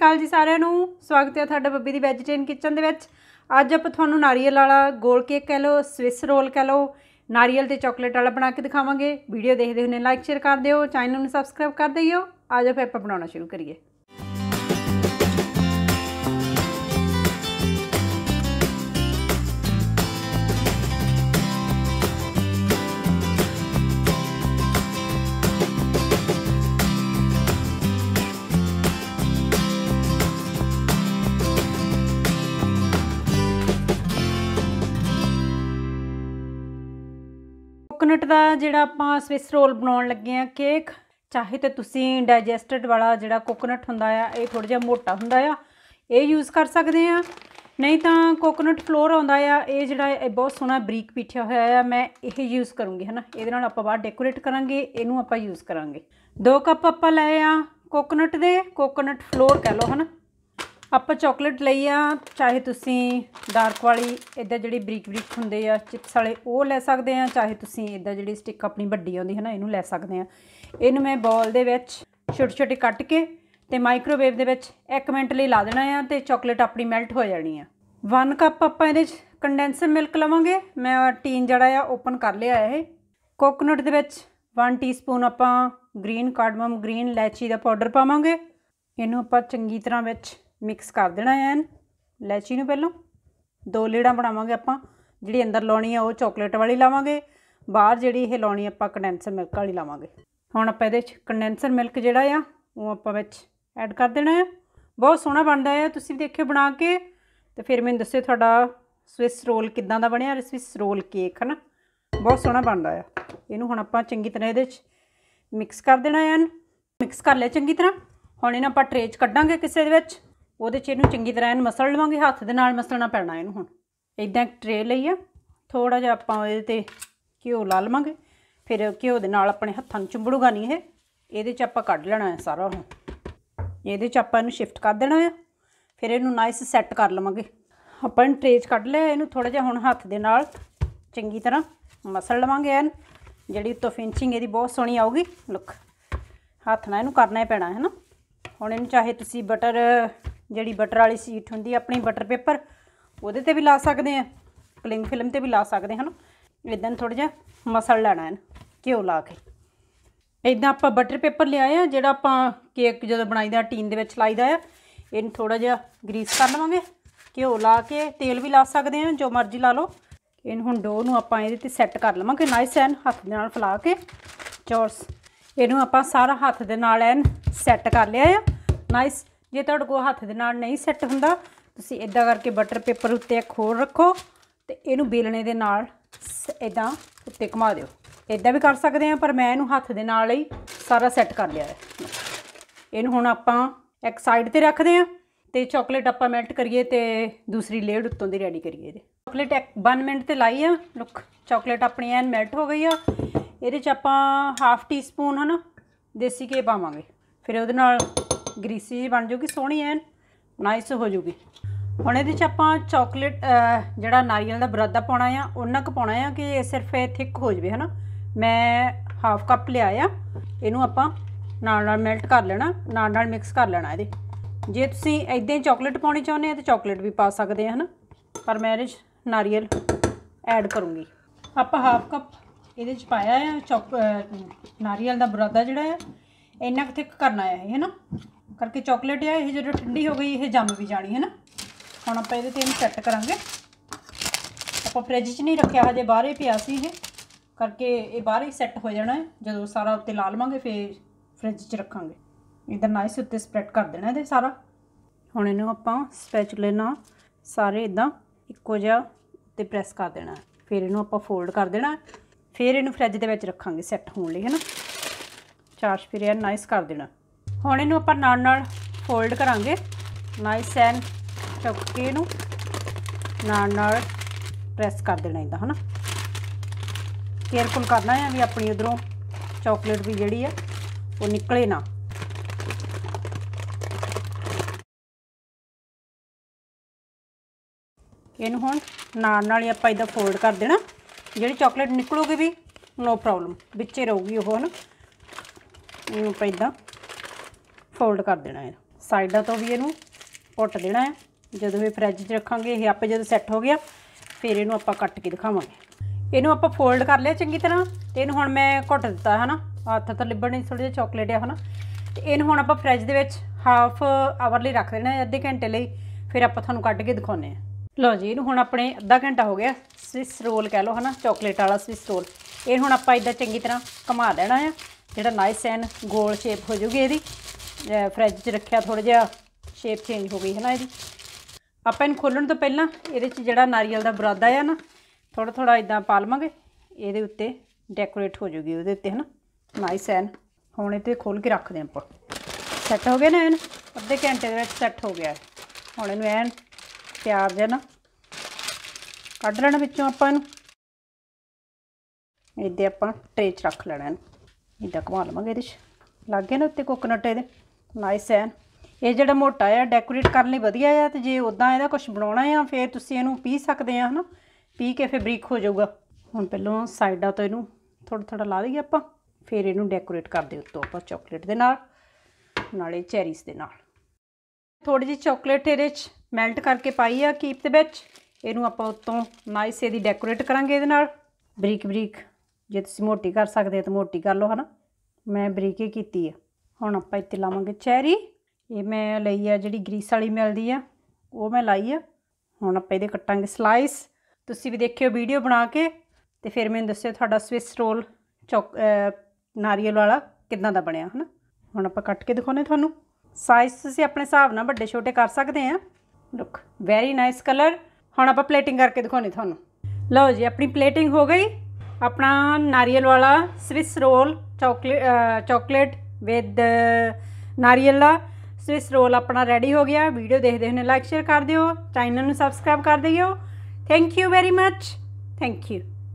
ਸਤਿ ਜੀ ਸਾਰਿਆਂ ਨੂੰ ਸਵਾਗਤ ਹੈ ਤੁਹਾਡਾ ਬੱਬੀ ਦੀ ਵੈਜੀਟੇਰੀਅਨ ਕਿਚਨ ਦੇ ਵਿੱਚ ਅੱਜ ਆਪਾਂ ਤੁਹਾਨੂੰ ਨਾਰੀਅਲ ਵਾਲਾ ਗੋਲ ਕੇਕ ਕਹਿ ਲਓ ਸਵਿਸ ਰੋਲ ਕਹਿ ਲਓ ਨਾਰੀਅਲ ਤੇ ਚਾਕਲੇਟ ਵਾਲਾ ਬਣਾ ਕੇ ਦਿਖਾਵਾਂਗੇ ਵੀਡੀਓ ਦੇਖਦੇ ਹੋਏ ਲਾਈਕ ਸ਼ੇਅਰ ਕਰ ਦਿਓ ਚੈਨਲ ਨੂੰ ਸਬਸਕ੍ਰਾਈਬ ਕਰ ਦਿਓ ਆਜੋ ਫਿਰ ਆਪਾਂ ਬਣਾਉਣਾ ਸ਼ੁਰੂ ਕਰੀਏ ਕੋਕੋਨਟ ਦਾ ਜਿਹੜਾ ਆਪਾਂ ਸਵਿਸ ਰੋਲ ਬਣਾਉਣ ਲੱਗੇ ਆ ਕੇਕ ਚਾਹੇ ਤੇ ਤੁਸੀਂ ਡਾਈਜੈਸਟਡ ਵਾਲਾ ਜਿਹੜਾ ਕੋਕੋਨਟ ਹੁੰਦਾ ਆ ਇਹ ਥੋੜਾ ਜਿਹਾ ਮੋਟਾ ਹੁੰਦਾ ਆ ਇਹ ਯੂਜ਼ ਕਰ ਸਕਦੇ ਆ ਨਹੀਂ ਤਾਂ ਕੋਕੋਨਟ ਫਲੋਰ ਆਉਂਦਾ ਆ ਇਹ ਜਿਹੜਾ ਇਹ ਬਹੁਤ ਸੋਹਣਾ ਬਰੀਕ ਪੀਠਿਆ ਹੋਇਆ ਆ ਮੈਂ ਇਹ ਯੂਜ਼ ਕਰੂੰਗੀ ਹਨਾ ਇਹਦੇ ਨਾਲ ਆਪਾਂ ਬਾਅਦ ਡੈਕੋਰੇਟ ਕਰਾਂਗੇ ਇਹਨੂੰ ਆਪਾਂ ਯੂਜ਼ ਕਰਾਂਗੇ 2 ਕੱਪ ਆਪਾਂ ਲਏ ਆ ਕੋਕੋਨਟ ਦੇ ਕੋਕੋਨਟ ਫਲੋਰ ਕਹਿ ਲਓ ਹਨਾ ਆਪਾਂ ਚਾਕਲੇਟ ਲਈ ਆ ਚਾਹੇ ਤੁਸੀਂ ਡਾਰਕ ਵਾਲੀ ਇਦਾਂ ਜਿਹੜੀ ਬਰੀਕ ਬਰੀਕ ਹੁੰਦੇ ਆ ਚਿਪਸ ਵਾਲੇ ਉਹ ਲੈ ਸਕਦੇ ਆ ਚਾਹੇ ਤੁਸੀਂ ਇਦਾਂ ਜਿਹੜੀ ਸਟਿਕ ਆਪਣੀ ਵੱਡੀ ਆਉਂਦੀ ਹੈ ਨਾ ਇਹਨੂੰ ਲੈ ਸਕਦੇ ਆ ਇਹਨੂੰ ਮੈਂ ਬਾਲ ਦੇ ਵਿੱਚ ਛੋਟੇ ਛੋਟੇ ਕੱਟ ਕੇ ਤੇ ਮਾਈਕ੍ਰੋਵੇਵ ਦੇ ਵਿੱਚ 1 ਮਿੰਟ ਲਈ ਲਾ ਦੇਣਾ ਆ ਤੇ ਚਾਕਲੇਟ ਆਪਣੀ ਮੈਲਟ ਹੋ ਜਾਣੀ ਆ 1 ਕੱਪ ਆਪਾਂ ਇਹਦੇ ਵਿੱਚ ਕੰਡੈਂਸਰ ਮਿਲਕ ਲਵਾਂਗੇ ਮੈਂ ਟੀਨ ਜਿਹੜਾ ਆ ਓਪਨ ਕਰ ਲਿਆ ਇਹ ਕੋਕੋਨਟ ਦੇ ਵਿੱਚ 1 ਟੀਸਪੂਨ ਆਪਾਂ ਗ੍ਰੀਨ ਕਾਰਡਮਮ ਗ੍ਰੀਨ ਲੈਚੀ ਦਾ ਪਾਊਡਰ ਪਾਵਾਂਗੇ ਇਹਨੂੰ ਆਪਾਂ ਚੰਗੀ ਤਰ੍ਹਾਂ ਵਿੱਚ ਮਿਕਸ ਕਰ ਦੇਣਾ ਐਨ ਲੈਚੀ ਨੂੰ ਪਹਿਲਾਂ ਦੋ ਲੇੜਾਂ ਬਣਾਵਾਂਗੇ ਆਪਾਂ ਜਿਹੜੀ ਅੰਦਰ ਲਾਉਣੀ ਆ ਉਹ ਚਾਕਲੇਟ ਵਾਲੀ ਲਾਵਾਂਗੇ ਬਾਹਰ ਜਿਹੜੀ ਇਹ ਲਾਉਣੀ ਆਪਾਂ ਕੰਡੈਂਸਰ ਮਿਲਕ ਵਾਲੀ ਲਾਵਾਂਗੇ ਹੁਣ ਆਪਾਂ ਇਹਦੇ ਵਿੱਚ ਕੰਡੈਂਸਰ ਮਿਲਕ ਜਿਹੜਾ ਆ ਉਹ ਆਪਾਂ ਵਿੱਚ ਐਡ ਕਰ ਦੇਣਾ ਹੈ ਬਹੁਤ ਸੋਹਣਾ ਬਣਦਾ ਹੈ ਤੁਸੀਂ ਵੀ ਦੇਖਿਓ ਬਣਾ ਕੇ ਤੇ ਫਿਰ ਮੈਨੂੰ ਦੱਸਿਓ ਤੁਹਾਡਾ ਸਵਿਸ ਰੋਲ ਕਿੱਦਾਂ ਦਾ ਬਣਿਆ ਸਵਿਸ ਰੋਲ ਕੇਕ ਹਨਾ ਬਹੁਤ ਸੋਹਣਾ ਬਣਦਾ ਆ ਇਹਨੂੰ ਹੁਣ ਆਪਾਂ ਚੰਗੀ ਤਰ੍ਹਾਂ ਇਹਦੇ ਵਿੱਚ ਮਿਕਸ ਕਰ ਦੇਣਾ ਹੈ ਮਿਕਸ ਕਰ ਲਿਆ ਚੰਗੀ ਤਰ੍ਹਾਂ ਹੁਣ ਇਹਨਾਂ ਆਪਾਂ ਟ੍ਰੇ 'ਚ ਕੱਢਾਂਗੇ ਕਿਸੇ ਦੇ ਵਿੱਚ ਉਹਦੇ 'ਚ ਇਹਨੂੰ ਚੰਗੀ ਤਰ੍ਹਾਂ ਇਹਨੂੰ ਮਸਲ ਲਵਾਂਗੇ ਹੱਥ ਦੇ ਨਾਲ ਮਸਲਣਾ ਪੈਣਾ ਇਹਨੂੰ ਹੁਣ ਇਦਾਂ ਇੱਕ ਟ੍ਰੇ ਲਈ ਆ ਥੋੜਾ ਜਿਹਾ ਆਪਾਂ ਇਹਦੇ ਤੇ ਘਿਓ ਲਾ ਲਵਾਂਗੇ ਫਿਰ ਘਿਓ ਦੇ ਨਾਲ ਆਪਣੇ ਹੱਥਾਂ ਨੂੰ ਚੁੰਬੜੂਗਾ ਨਹੀਂ ਇਹ ਇਹਦੇ 'ਚ ਆਪਾਂ ਕੱਢ ਲੈਣਾ ਹੈ ਸਾਰਾ ਹੁਣ ਇਹਦੇ 'ਚ ਆਪਾਂ ਇਹਨੂੰ ਸ਼ਿਫਟ ਕਰ ਦੇਣਾ ਹੈ ਫਿਰ ਇਹਨੂੰ ਨਾਈਸ ਸੈੱਟ ਕਰ ਲਵਾਂਗੇ ਆਪਾਂ ਇਹਨੂੰ ਟ੍ਰੇ 'ਚ ਕੱਢ ਲਿਆ ਇਹਨੂੰ ਥੋੜਾ ਜਿਹਾ ਹੁਣ ਹੱਥ ਦੇ ਨਾਲ ਚੰਗੀ ਤਰ੍ਹਾਂ ਮਸਲ ਲਵਾਂਗੇ ਐਨ ਜਿਹੜੀ ਉੱਤੋਂ ਫਿਨਿਸ਼ਿੰਗ ਇਹਦੀ ਬਹੁਤ ਸੋਹਣੀ ਆਊਗੀ ਲੁੱਕ ਹੱਥ ਨਾਲ ਇਹਨੂੰ ਕਰਨਾ ਹੀ ਪੈਣਾ ਹੈ ਨਾ ਹੁਣ ਇਹਨੂੰ ਚਾਹੇ ਤੁਸੀਂ ਬਟਰ ਜਿਹੜੀ ਬਟਰ ਵਾਲੀ ਸੀਟ ਹੁੰਦੀ ਹੈ ਆਪਣੀ ਬਟਰ ਪੇਪਰ ਉਹਦੇ ਤੇ ਵੀ ਲਾ ਸਕਦੇ ਆ ਕਲਿੰਗ ਫਿਲਮ ਤੇ ਵੀ ਲਾ ਸਕਦੇ ਹਨ ਇਦਾਂ ਥੋੜਾ ਜਿਹਾ ਮਸਲ ਲੈਣਾ ਹੈ ਘਿਓ ਲਾ ਕੇ ਇਦਾਂ ਆਪਾਂ ਬਟਰ ਪੇਪਰ ਲਿਆਇਆ ਜਿਹੜਾ ਆਪਾਂ ਕੇਕ ਜਦੋਂ ਬਣਾਈਦਾ ਟੀਨ ਦੇ ਵਿੱਚ ਲਾਈਦਾ ਆ ਇਹਨੂੰ ਥੋੜਾ ਜਿਹਾ ਗਰੀਸ ਕਰ ਲਵਾਂਗੇ ਘਿਓ ਲਾ ਕੇ ਤੇਲ ਵੀ ਲਾ ਸਕਦੇ ਆ ਜੋ ਮਰਜ਼ੀ ਲਾ ਲਓ ਇਹਨੂੰ ਹੁਣ ਡੋ ਨੂੰ ਆਪਾਂ ਇਹਦੇ ਤੇ ਸੈੱਟ ਕਰ ਲਵਾਂਗੇ ਨਾਈਸ ਐਨ ਹੱਥ ਦੇ ਨਾਲ ਫਲਾ ਕੇ ਚੌਰਸ ਇਹਨੂੰ ਆਪਾਂ ਸਾਰਾ ਹੱਥ ਦੇ ਨਾਲ ਐਨ ਸੈੱਟ ਕਰ ਲਿਆ ਆ ਨਾਈਸ ਜੇ ਤੁਹਾਡੇ ਕੋਲ ਹੱਥ ਦੇ ਨਾਲ ਨਹੀਂ ਸੈੱਟ ਹੁੰਦਾ ਤੁਸੀਂ ਇਦਾਂ ਕਰਕੇ ਬਟਰ ਪੇਪਰ ਉੱਤੇ ਇੱਕ ਹੋਰ ਰੱਖੋ ਤੇ ਇਹਨੂੰ ਬੇਲਣੇ ਦੇ ਨਾਲ ਇਦਾਂ ਉੱਤੇ ਘੁਮਾ ਦਿਓ ਇਦਾਂ ਵੀ ਕਰ ਸਕਦੇ ਆ ਪਰ ਮੈਂ ਇਹਨੂੰ ਹੱਥ ਦੇ ਨਾਲ ਹੀ ਸਾਰਾ ਸੈੱਟ ਕਰ ਲਿਆ ਹੈ ਇਹਨੂੰ ਹੁਣ ਆਪਾਂ ਇੱਕ ਸਾਈਡ ਤੇ ਰੱਖਦੇ ਆ ਤੇ ਚਾਕਲੇਟ ਆਪਾਂ ਮੈਲਟ ਕਰੀਏ ਤੇ ਦੂਸਰੀ ਲੇਅਰ ਉੱਤੋਂ ਦੀ ਰੈਡੀ ਕਰੀਏ ਇਹਦੇ ਚਾਕਲੇਟ 1 ਮਿੰਟ ਤੇ ਲਾਈ ਆ ਲੁੱਕ ਚਾਕਲੇਟ ਆਪਣੀ ਐਨ ਮੈਲਟ ਹੋ ਗਈ ਆ ਇਹਦੇ ਚ ਆਪਾਂ 1/2 ਟੀਸਪੂਨ ਹਨਾ ਦੇਸੀ ਘੇ ਪਾਵਾਂਗੇ ਫਿਰ ਉਹਦੇ ਨਾਲ ਗ੍ਰੀਸੀ ਜੀ ਬਣ ਜੂਗੀ ਸੋਹਣੀ ਐਨ ਨਾਈਸ ਹੋ ਜੂਗੀ ਹੁਣ ਇਹਦੇ ਚ ਆਪਾਂ ਚਾਕਲੇਟ ਜਿਹੜਾ ਨਾਰੀਅਲ ਦਾ ਬਰਾਦਾ ਪਾਉਣਾ ਆ ਉਹਨਾਂ ਕ ਪਾਉਣਾ ਆ ਕਿ ਇਹ ਸਿਰਫ ਇਹ ਥਿਕ ਹੋ ਜਵੇ ਹਨਾ ਮੈਂ ਹਾਫ ਕੱਪ ਲਿਆ ਆ ਇਹਨੂੰ ਆਪਾਂ ਨਾਲ ਨਾਲ ਮੈਲਟ ਕਰ ਲੈਣਾ ਨਾਲ ਨਾਲ ਮਿਕਸ ਕਰ ਲੈਣਾ ਇਹਦੇ ਜੇ ਤੁਸੀਂ ਇਦਾਂ ਹੀ ਚਾਕਲੇਟ ਪਾਉਣੀ ਚਾਹੁੰਦੇ ਆ ਤਾਂ ਚਾਕਲੇਟ ਵੀ ਪਾ ਸਕਦੇ ਆ ਹਨਾ ਪਰ ਮੈਂ ਇਹ ਨਾਰੀਅਲ ਐਡ ਕਰੂੰਗੀ ਆਪਾਂ ਹਾਫ ਕੱਪ ਇਹਦੇ ਚ ਪਾਇਆ ਆ ਨਾਰੀਅਲ ਦਾ ਬਰਾਦਾ ਜਿਹੜਾ ਆ ਇੰਨਾ ਕੁ ਥਿਕ ਕਰਨਾ ਆ ਇਹ ਹਨਾ ਕਰਕੇ ਚਾਕਲੇਟ ਆ ਇਹ ਜਿਹੜੀ ਠੰਡੀ ਹੋ ਗਈ ਇਹ ਜੰਮ ਵੀ ਜਾਣੀ ਹੈ ਨਾ ਹੁਣ ਆਪਾਂ ਇਹਦੇ ਤੇ ਇਹਨੂੰ ਸੈੱਟ ਕਰਾਂਗੇ ਆਪਾਂ ਫ੍ਰਿਜ 'ਚ ਨਹੀਂ ਰੱਖਿਆ ਹਜੇ ਬਾਹਰੇ ਪਿਆ ਸੀ ਇਹ ਕਰਕੇ ਇਹ ਬਾਹਰੇ ਸੈੱਟ ਹੋ ਜਾਣਾ ਹੈ ਜਦੋਂ ਸਾਰਾ ਉੱਤੇ ਲਾ ਲਵਾਂਗੇ ਫੇਰ ਫ੍ਰਿਜ 'ਚ ਰੱਖਾਂਗੇ ਇਧਰ ਨਾਈਸ ਉੱਤੇ ਸਪਰੈਡ ਕਰ ਦੇਣਾ ਇਹਦੇ ਸਾਰਾ ਹੁਣ ਇਹਨੂੰ ਆਪਾਂ ਸਪੈਚੂਲੇ ਨਾਲ ਸਾਰੇ ਇਦਾਂ ਇੱਕੋ ਜਿਹਾ ਤੇ ਪ੍ਰੈਸ ਕਰ ਦੇਣਾ ਫਿਰ ਇਹਨੂੰ ਆਪਾਂ ਫੋਲਡ ਕਰ ਦੇਣਾ ਫਿਰ ਇਹਨੂੰ ਫ੍ਰਿਜ ਦੇ ਵਿੱਚ ਰੱਖਾਂਗੇ ਸੈੱਟ ਹੋਣ ਲਈ ਹੈ ਨਾ ਚਾਰਸ਼ ਫਿਰ ਇਹ ਨਾਈਸ ਕਰ ਦੇਣਾ ਹੁਣ ਇਹਨੂੰ ਆਪਾਂ ਨਾਲ ਨਾਲ ਫੋਲਡ ਕਰਾਂਗੇ ਨਾਈਸ ਐਂਡ ਚੱਕੇ ਨੂੰ ਨਾਲ ਨਾਲ ਪ੍ਰੈਸ ਕਰ ਦੇਣਾ ਇਹਦਾ ਹਨਾ ਕੇਅਰਫੁਲ ਕਰਨਾ ਹੈ ਵੀ ਆਪਣੀ ਉਧਰੋਂ ਚਾਕਲੇਟ ਵੀ ਜਿਹੜੀ ਆ ਉਹ ਨਿਕਲੇ ਨਾ ਇਹਨੂੰ ਹੁਣ ਨਾਲ ਨਾਲ ਹੀ ਆਪਾਂ ਇਹਦਾ ਫੋਲਡ ਕਰ ਦੇਣਾ ਜਿਹੜੀ ਚਾਕਲੇਟ ਨਿਕਲੂਗੀ ਵੀ ਨੋ ਪ੍ਰੋਬਲਮ ਵਿੱਚੇ ਰਹੂਗੀ ਉਹ ਹਨਾ ਇਹਨੂੰ ਆਪਾਂ ਇਦਾਂ ਫੋਲਡ ਕਰ ਦੇਣਾ ਹੈ ਸਾਈਡਾਂ ਤੋਂ ਵੀ ਇਹਨੂੰ ਪੁੱਟ ਦੇਣਾ ਹੈ ਜਦੋਂ ਇਹ ਫ੍ਰਿਜ 'ਚ ਰੱਖਾਂਗੇ ਇਹ ਆਪੇ ਜਦੋਂ ਸੈੱਟ ਹੋ ਗਿਆ ਫਿਰ ਇਹਨੂੰ ਆਪਾਂ ਕੱਟ ਕੇ ਦਿਖਾਵਾਂਗੇ ਇਹਨੂੰ ਆਪਾਂ ਫੋਲਡ ਕਰ ਲਿਆ ਚੰਗੀ ਤਰ੍ਹਾਂ ਤੇ ਇਹਨੂੰ ਹੁਣ ਮੈਂ ਘੁੱਟ ਦਿੱਤਾ ਹਨਾ ਹੱਥ ਤਾਂ ਲਿਬੜਨੀ ਥੋੜੀ ਜਿਹੀ ਚਾਕਲੇਟ ਆ ਹਨਾ ਤੇ ਇਹਨੂੰ ਹੁਣ ਆਪਾਂ ਫ੍ਰਿਜ ਦੇ ਵਿੱਚ ਹਾਫ ਆਵਰ ਲਈ ਰੱਖ ਦੇਣਾ ਹੈ ਅੱਧੇ ਘੰਟੇ ਲਈ ਫਿਰ ਆਪਾਂ ਤੁਹਾਨੂੰ ਕੱਢ ਕੇ ਦਿਖਾਉਨੇ ਆ ਲਓ ਜੀ ਇਹਨੂੰ ਹੁਣ ਆਪਣੇ ਅੱਧਾ ਘੰਟਾ ਹੋ ਗਿਆ ਸਵਿਸ ਰੋਲ ਕਹਿ ਲਓ ਹਨਾ ਚਾਕਲੇਟ ਵਾਲਾ ਸਵਿਸ ਰੋਲ ਇਹ ਹੁਣ ਆਪਾਂ ਇਦਾਂ ਚੰਗੀ ਤਰ੍ਹਾਂ ਘੁਮਾ ਲੈਣਾ ਆ ਜਿਹੜਾ ਨਾਈਸ ਐਂਡ ਗੋਲ ਸ਼ੇਪ ਹੋ ਜੂਗੀ ਇਹਦੀ ਫ੍ਰਿਜ 'ਚ ਰੱਖਿਆ ਥੋੜਾ ਜਿਹਾ ਸ਼ੇਪ ਚੇਂਜ ਹੋ ਗਈ ਹੈ ਨਾ ਇਹਦੀ ਆਪਾਂ ਇਹਨੂੰ ਖੋਲਣ ਤੋਂ ਪਹਿਲਾਂ ਇਹਦੇ 'ਚ ਜਿਹੜਾ ਨਾਰੀਅਲ ਦਾ ਬਰਾਦਾ ਆ ਨਾ ਥੋੜਾ ਥੋੜਾ ਇਦਾਂ ਪਾ ਲਵਾਂਗੇ ਇਹਦੇ ਉੱਤੇ ਡੈਕੋਰੇਟ ਹੋ ਜੂਗੀ ਉਹਦੇ ਉੱਤੇ ਹਨਾ ਨਾਈਸ ਐਨ ਹੁਣ ਇਹ ਤੇ ਖੋਲ ਕੇ ਰੱਖਦੇ ਆਪਾਂ ਸੈੱਟ ਹੋ ਗਿਆ ਨਾ ਐਨ ਅੱਧੇ ਘੰਟੇ ਦੇ ਵਿੱਚ ਸੈੱਟ ਹੋ ਗਿਆ ਹੁਣ ਇਹਨੂੰ ਐਨ ਤਿਆਰ ਜਿਹਾ ਨਾ ਕੱਢ ਲੈਣਾ ਵਿੱਚੋਂ ਆਪਾਂ ਇਹਨੂੰ ਇਹਦੇ ਆਪਾਂ ਟ੍ਰੇ 'ਚ ਰੱਖ ਲੈਣਾ ਇਹਨੂੰ ਇਦਾਂ ਘੁਮਾ ਲਵਾਂਗੇ ਇਹਦੇ 'ਚ ਲੱਗ ਗਿਆ ਨਾ ਉੱਤੇ ਕੋਕਨਟ ਇਹਦੇ ਨਾਈਸ ਹੈ ਇਹ ਜਿਹੜਾ ਮੋਟਾ ਆ ਡੈਕੋਰੇਟ ਕਰਨ ਲਈ ਵਧੀਆ ਆ ਤੇ ਜੇ ਉਦਾਂ ਇਹਦਾ ਕੁਝ ਬਣਾਉਣਾ ਆ ਫਿਰ ਤੁਸੀਂ ਇਹਨੂੰ ਪੀ ਸਕਦੇ ਆ ਹਨਾ ਪੀ ਕੇ ਫਿਰ ਬਰੀਕ ਹੋ ਜਾਊਗਾ ਹੁਣ ਪਹਿਲਾਂ ਸਾਈਡਾਂ ਤੋਂ ਇਹਨੂੰ ਥੋੜਾ ਥੋੜਾ ਲਾ ਦਈਏ ਆਪਾਂ ਫਿਰ ਇਹਨੂੰ ਡੈਕੋਰੇਟ ਕਰਦੇ ਉੱਤੋਂ ਆਪਾਂ ਚਾਕਲੇਟ ਦੇ ਨਾਲ ਨਾਲੇ ਚੈਰੀਜ਼ ਦੇ ਨਾਲ ਥੋੜੀ ਜਿਹੀ ਚਾਕਲੇਟ ਇਹਦੇ ਵਿੱਚ ਮੈਲਟ ਕਰਕੇ ਪਾਈ ਆ ਕੀਪ ਦੇ ਵਿੱਚ ਇਹਨੂੰ ਆਪਾਂ ਉੱਤੋਂ ਨਾਈਸ ਇਹਦੀ ਡੈਕੋਰੇਟ ਕਰਾਂਗੇ ਇਹਦੇ ਨਾਲ ਬਰੀਕ ਬਰੀਕ ਜੇ ਤੁਸੀਂ ਮੋਟੀ ਕਰ ਸਕਦੇ ਹੋ ਤਾਂ ਮੋਟੀ ਕਰ ਲਓ ਹਨਾ ਮੈਂ ਬਰੀਕ ਹੀ ਕੀਤੀ ਆ ਹੁਣ ਆਪਾਂ ਇੱਥੇ ਲਾਵਾਂਗੇ ਚੈਰੀ ਇਹ ਮੈਂ ਲਈ ਆ ਜਿਹੜੀ ਗਰੀਸ ਵਾਲੀ ਮਿਲਦੀ ਆ ਉਹ ਮੈਂ ਲਾਈ ਆ ਹੁਣ ਆਪਾਂ ਇਹਦੇ ਕੱਟਾਂਗੇ ਸਲਾਈਸ ਤੁਸੀਂ ਵੀ ਦੇਖਿਓ ਵੀਡੀਓ ਬਣਾ ਕੇ ਤੇ ਫਿਰ ਮੈਨੂੰ ਦੱਸਿਓ ਤੁਹਾਡਾ ਸਵਿਸ ਰੋਲ ਚੌਕ ਨਾਰੀਅਲ ਵਾਲਾ ਕਿੱਦਾਂ ਦਾ ਬਣਿਆ ਹਨਾ ਹੁਣ ਆਪਾਂ ਕੱਟ ਕੇ ਦਿਖਾਉਨੇ ਤੁਹਾਨੂੰ ਸਾਈਜ਼ ਤੁਸੀਂ ਆਪਣੇ ਹਿਸਾਬ ਨਾਲ ਵੱਡੇ ਛੋਟੇ ਕਰ ਸਕਦੇ ਆ ਲੁੱਕ ਵੈਰੀ ਨਾਈਸ ਕਲਰ ਹੁਣ ਆਪਾਂ ਪਲੇਟਿੰਗ ਕਰਕੇ ਦਿਖਾਉਨੇ ਤੁਹਾਨੂੰ ਲਓ ਜੀ ਆਪਣੀ ਪਲੇਟਿੰਗ ਹੋ ਗਈ ਆਪਣਾ ਨਾਰੀਅਲ ਵਾਲਾ Swiss roll chocolate chocolate with ਨਾਰੀਅਲਾ ਸਵਿਸ ਰੋਲ ਆਪਣਾ ਰੈਡੀ ਹੋ ਗਿਆ ਵੀਡੀਓ ਦੇਖਦੇ ਹੋਏ ਲਾਈਕ ਸ਼ੇਅਰ ਕਰ ਦਿਓ ਚੈਨਲ ਨੂੰ ਸਬਸਕ੍ਰਾਈਬ ਕਰ ਦਿਓ thank you very much thank you